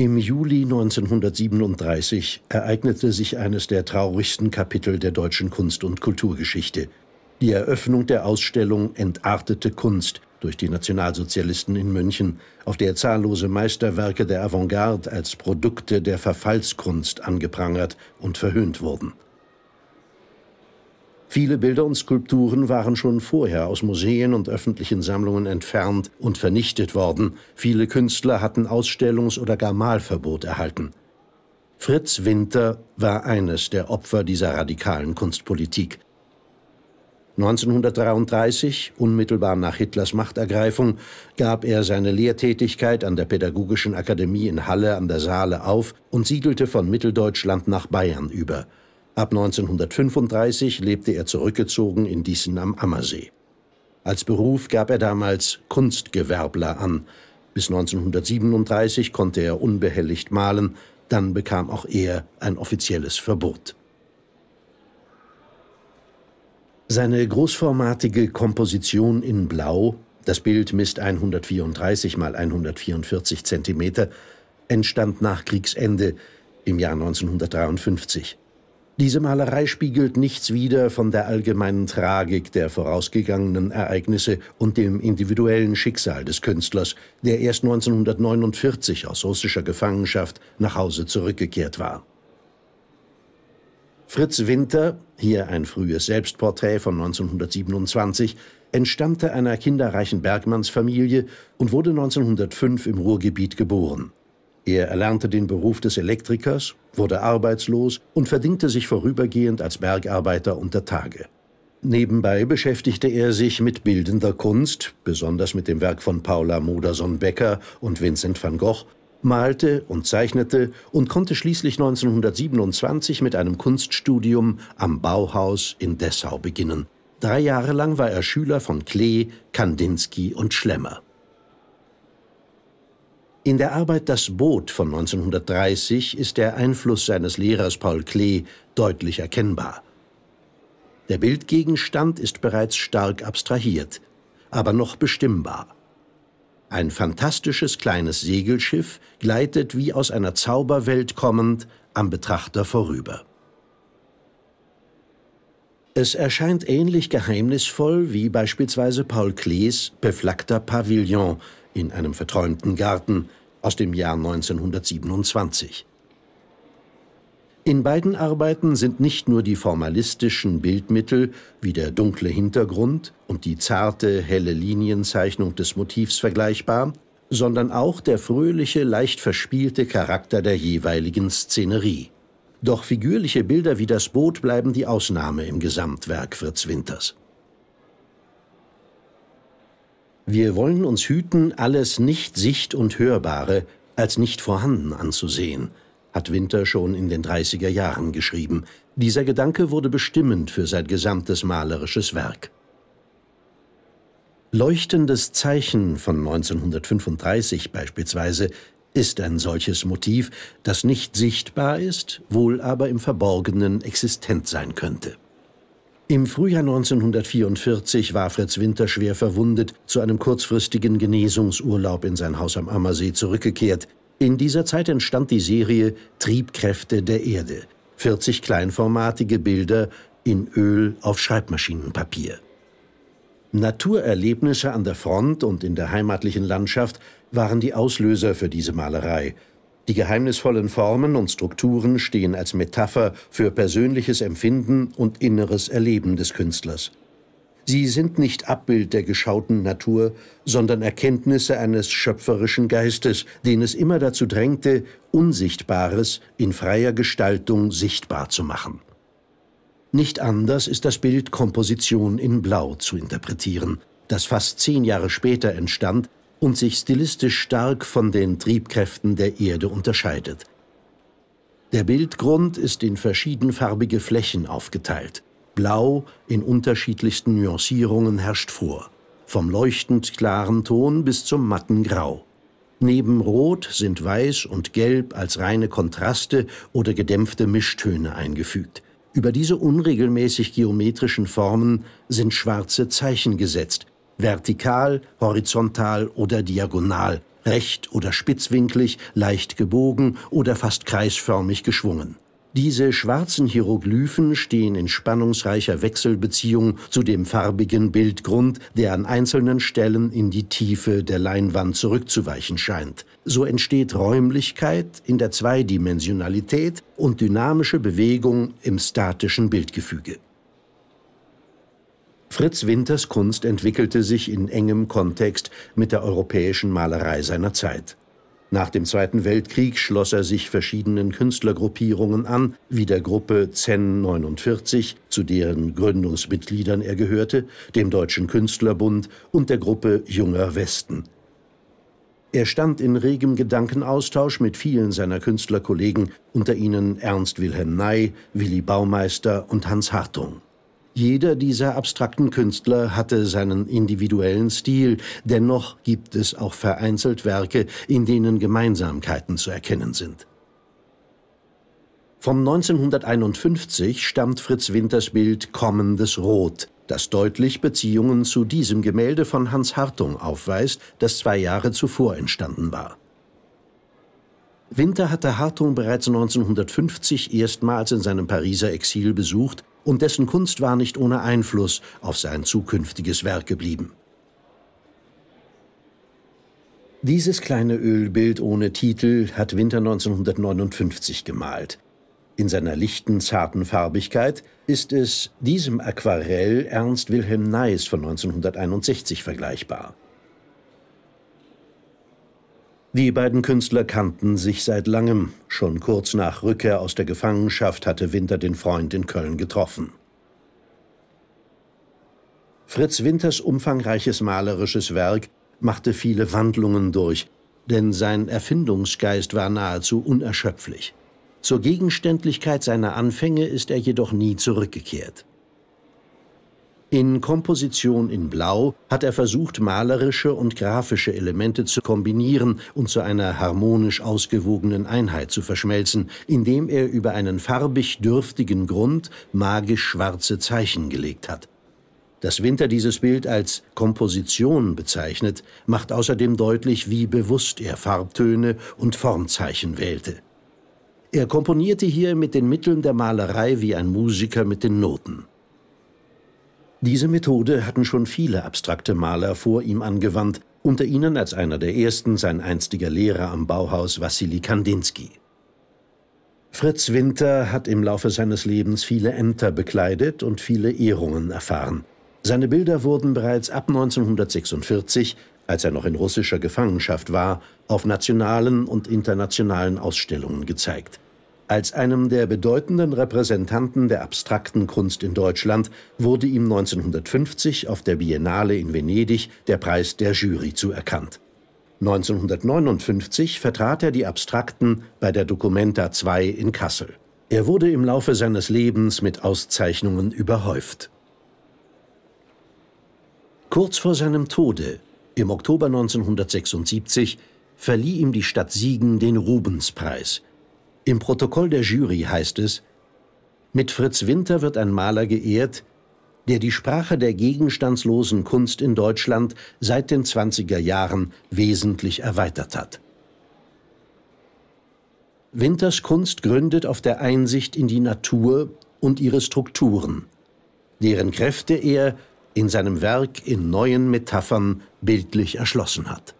Im Juli 1937 ereignete sich eines der traurigsten Kapitel der deutschen Kunst- und Kulturgeschichte. Die Eröffnung der Ausstellung Entartete Kunst durch die Nationalsozialisten in München, auf der zahllose Meisterwerke der Avantgarde als Produkte der Verfallskunst angeprangert und verhöhnt wurden. Viele Bilder und Skulpturen waren schon vorher aus Museen und öffentlichen Sammlungen entfernt und vernichtet worden. Viele Künstler hatten Ausstellungs- oder gar Malverbot erhalten. Fritz Winter war eines der Opfer dieser radikalen Kunstpolitik. 1933, unmittelbar nach Hitlers Machtergreifung, gab er seine Lehrtätigkeit an der Pädagogischen Akademie in Halle an der Saale auf und siedelte von Mitteldeutschland nach Bayern über. Ab 1935 lebte er zurückgezogen in Diesen am Ammersee. Als Beruf gab er damals Kunstgewerbler an. Bis 1937 konnte er unbehelligt malen, dann bekam auch er ein offizielles Verbot. Seine großformatige Komposition in Blau, das Bild misst 134 mal 144 cm, entstand nach Kriegsende im Jahr 1953. Diese Malerei spiegelt nichts wider von der allgemeinen Tragik der vorausgegangenen Ereignisse und dem individuellen Schicksal des Künstlers, der erst 1949 aus russischer Gefangenschaft nach Hause zurückgekehrt war. Fritz Winter, hier ein frühes Selbstporträt von 1927, entstammte einer kinderreichen Bergmannsfamilie und wurde 1905 im Ruhrgebiet geboren. Er erlernte den Beruf des Elektrikers, wurde arbeitslos und verdingte sich vorübergehend als Bergarbeiter unter Tage. Nebenbei beschäftigte er sich mit bildender Kunst, besonders mit dem Werk von Paula Modersohn-Becker und Vincent van Gogh, malte und zeichnete und konnte schließlich 1927 mit einem Kunststudium am Bauhaus in Dessau beginnen. Drei Jahre lang war er Schüler von Klee, Kandinsky und Schlemmer. In der Arbeit Das Boot von 1930 ist der Einfluss seines Lehrers Paul Klee deutlich erkennbar. Der Bildgegenstand ist bereits stark abstrahiert, aber noch bestimmbar. Ein fantastisches kleines Segelschiff gleitet wie aus einer Zauberwelt kommend am Betrachter vorüber. Es erscheint ähnlich geheimnisvoll wie beispielsweise Paul Klees Beflackter Pavillon in einem verträumten Garten aus dem Jahr 1927. In beiden Arbeiten sind nicht nur die formalistischen Bildmittel wie der dunkle Hintergrund und die zarte, helle Linienzeichnung des Motivs vergleichbar, sondern auch der fröhliche, leicht verspielte Charakter der jeweiligen Szenerie. Doch figürliche Bilder wie das Boot bleiben die Ausnahme im Gesamtwerk Fritz Winters. Wir wollen uns hüten, alles nicht Sicht- und Hörbare als nicht vorhanden anzusehen, hat Winter schon in den 30er Jahren geschrieben. Dieser Gedanke wurde bestimmend für sein gesamtes malerisches Werk. Leuchtendes Zeichen von 1935 beispielsweise ist ein solches Motiv, das nicht sichtbar ist, wohl aber im Verborgenen existent sein könnte. Im Frühjahr 1944 war Fritz Winter schwer verwundet zu einem kurzfristigen Genesungsurlaub in sein Haus am Ammersee zurückgekehrt. In dieser Zeit entstand die Serie Triebkräfte der Erde. 40 kleinformatige Bilder in Öl auf Schreibmaschinenpapier. Naturerlebnisse an der Front und in der heimatlichen Landschaft waren die Auslöser für diese Malerei – die geheimnisvollen Formen und Strukturen stehen als Metapher für persönliches Empfinden und inneres Erleben des Künstlers. Sie sind nicht Abbild der geschauten Natur, sondern Erkenntnisse eines schöpferischen Geistes, den es immer dazu drängte, Unsichtbares in freier Gestaltung sichtbar zu machen. Nicht anders ist das Bild Komposition in Blau zu interpretieren, das fast zehn Jahre später entstand und sich stilistisch stark von den Triebkräften der Erde unterscheidet. Der Bildgrund ist in verschiedenfarbige Flächen aufgeteilt. Blau in unterschiedlichsten Nuancierungen herrscht vor, vom leuchtend klaren Ton bis zum matten Grau. Neben Rot sind Weiß und Gelb als reine Kontraste oder gedämpfte Mischtöne eingefügt. Über diese unregelmäßig geometrischen Formen sind schwarze Zeichen gesetzt, vertikal, horizontal oder diagonal, recht oder spitzwinklig, leicht gebogen oder fast kreisförmig geschwungen. Diese schwarzen Hieroglyphen stehen in spannungsreicher Wechselbeziehung zu dem farbigen Bildgrund, der an einzelnen Stellen in die Tiefe der Leinwand zurückzuweichen scheint. So entsteht Räumlichkeit in der Zweidimensionalität und dynamische Bewegung im statischen Bildgefüge. Fritz Winters Kunst entwickelte sich in engem Kontext mit der europäischen Malerei seiner Zeit. Nach dem Zweiten Weltkrieg schloss er sich verschiedenen Künstlergruppierungen an, wie der Gruppe Zen 49, zu deren Gründungsmitgliedern er gehörte, dem Deutschen Künstlerbund und der Gruppe Junger Westen. Er stand in regem Gedankenaustausch mit vielen seiner Künstlerkollegen, unter ihnen Ernst Wilhelm Ney, Willi Baumeister und Hans Hartung. Jeder dieser abstrakten Künstler hatte seinen individuellen Stil, dennoch gibt es auch vereinzelt Werke, in denen Gemeinsamkeiten zu erkennen sind. Vom 1951 stammt Fritz Winters Bild Kommendes Rot, das deutlich Beziehungen zu diesem Gemälde von Hans Hartung aufweist, das zwei Jahre zuvor entstanden war. Winter hatte Hartung bereits 1950 erstmals in seinem Pariser Exil besucht und dessen Kunst war nicht ohne Einfluss auf sein zukünftiges Werk geblieben. Dieses kleine Ölbild ohne Titel hat Winter 1959 gemalt. In seiner lichten, zarten Farbigkeit ist es diesem Aquarell Ernst Wilhelm Neis von 1961 vergleichbar. Die beiden Künstler kannten sich seit langem. Schon kurz nach Rückkehr aus der Gefangenschaft hatte Winter den Freund in Köln getroffen. Fritz Winters umfangreiches malerisches Werk machte viele Wandlungen durch, denn sein Erfindungsgeist war nahezu unerschöpflich. Zur Gegenständlichkeit seiner Anfänge ist er jedoch nie zurückgekehrt. In Komposition in Blau hat er versucht, malerische und grafische Elemente zu kombinieren und zu einer harmonisch ausgewogenen Einheit zu verschmelzen, indem er über einen farbig dürftigen Grund magisch schwarze Zeichen gelegt hat. Dass Winter dieses Bild als Komposition bezeichnet, macht außerdem deutlich, wie bewusst er Farbtöne und Formzeichen wählte. Er komponierte hier mit den Mitteln der Malerei wie ein Musiker mit den Noten. Diese Methode hatten schon viele abstrakte Maler vor ihm angewandt, unter ihnen als einer der ersten sein einstiger Lehrer am Bauhaus Wassili Kandinsky. Fritz Winter hat im Laufe seines Lebens viele Ämter bekleidet und viele Ehrungen erfahren. Seine Bilder wurden bereits ab 1946, als er noch in russischer Gefangenschaft war, auf nationalen und internationalen Ausstellungen gezeigt. Als einem der bedeutenden Repräsentanten der abstrakten Kunst in Deutschland wurde ihm 1950 auf der Biennale in Venedig der Preis der Jury zuerkannt. 1959 vertrat er die Abstrakten bei der Documenta II in Kassel. Er wurde im Laufe seines Lebens mit Auszeichnungen überhäuft. Kurz vor seinem Tode, im Oktober 1976, verlieh ihm die Stadt Siegen den Rubenspreis – im Protokoll der Jury heißt es, mit Fritz Winter wird ein Maler geehrt, der die Sprache der gegenstandslosen Kunst in Deutschland seit den 20er Jahren wesentlich erweitert hat. Winters Kunst gründet auf der Einsicht in die Natur und ihre Strukturen, deren Kräfte er in seinem Werk in neuen Metaphern bildlich erschlossen hat.